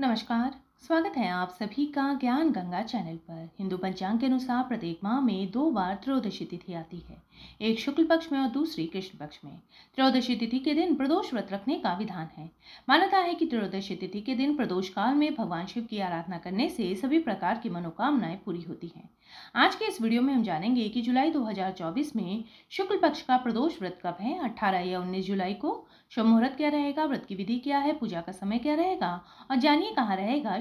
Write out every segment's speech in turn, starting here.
नमस्कार स्वागत है आप सभी का ज्ञान गंगा चैनल पर हिंदू पंचांग के अनुसार प्रत्येक माह में दो बार त्रयोदशी तिथि आती है एक शुक्ल पक्ष में और दूसरी कृष्ण पक्ष में त्रयोदशी तिथि के दिन प्रदोष व्रत रखने का विधान है मान्यता है कि त्रयोदशी तिथि के दिन प्रदोष काल में भगवान शिव की आराधना करने से सभी प्रकार की मनोकामनाएं पूरी होती हैं आज के इस वीडियो में हम जानेंगे कि जुलाई 2024 में शुक्ल पक्ष का प्रदोष व्रत कब है 18 या 19 जुलाई को शुभ मुहूर्त क्या रहेगा व्रत की विधि क्या है पूजा का समय क्या रहेगा और जानिए कहाँ रहेगा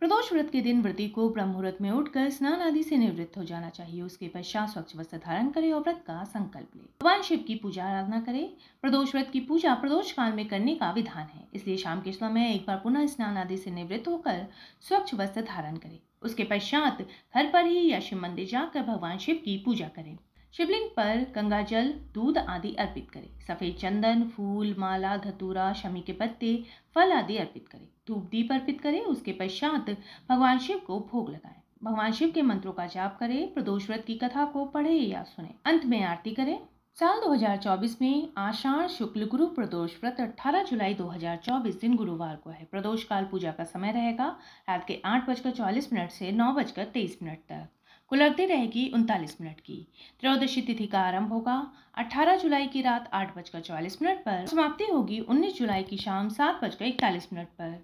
प्रदोष व्रत के दिन व्रती को मुहूर्त में उठकर स्नान आदि से निवृत्त हो जाना चाहिए उसके पश्चात स्वच्छ वस्त्र धारण करे और व्रत का संकल्प ले भगवान शिव की पूजा आराधना करे प्रदोष व्रत की पूजा प्रदोष काल में करने का विधान है इसलिए शाम के समय एक बार पुनः स्नान आदि से निवृत्त होकर स्वच्छ वस्त्र धारण करे उसके पश्चात घर पर ही या शिव मंदिर जाकर भगवान शिव की पूजा करें शिवलिंग पर गंगा जल दूध आदि अर्पित करें सफ़ेद चंदन फूल माला धतूरा शमी के पत्ते फल आदि अर्पित करें धूप दीप अर्पित करें उसके पश्चात भगवान शिव को भोग लगाएं भगवान शिव के मंत्रों का जाप करें प्रदोष व्रत की कथा को पढ़ें या सुने अंत में आरती करें साल 2024 में आषाढ़ शुक्ल गुरु प्रदोष व्रत 18 जुलाई 2024 दिन गुरुवार को है प्रदोष काल पूजा का समय रहेगा रात के आठ बजकर चालीस मिनट से नौ बजकर तेईस मिनट तक कुल अवधि रहेगी उनतालीस मिनट की त्रयोदशी तिथि का आरंभ होगा 18 जुलाई की रात आठ बजकर चौवालीस मिनट पर समाप्ति होगी 19 जुलाई की शाम सात बजकर इकतालीस मिनट पर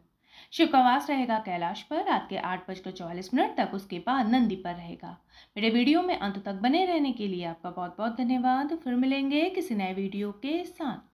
शिव का वास रहेगा कैलाश पर रात के आठ बजकर चौवालीस मिनट तक उसके बाद नंदी पर रहेगा मेरे वीडियो में अंत तक बने रहने के लिए आपका बहुत बहुत धन्यवाद फिर मिलेंगे किसी नए वीडियो के साथ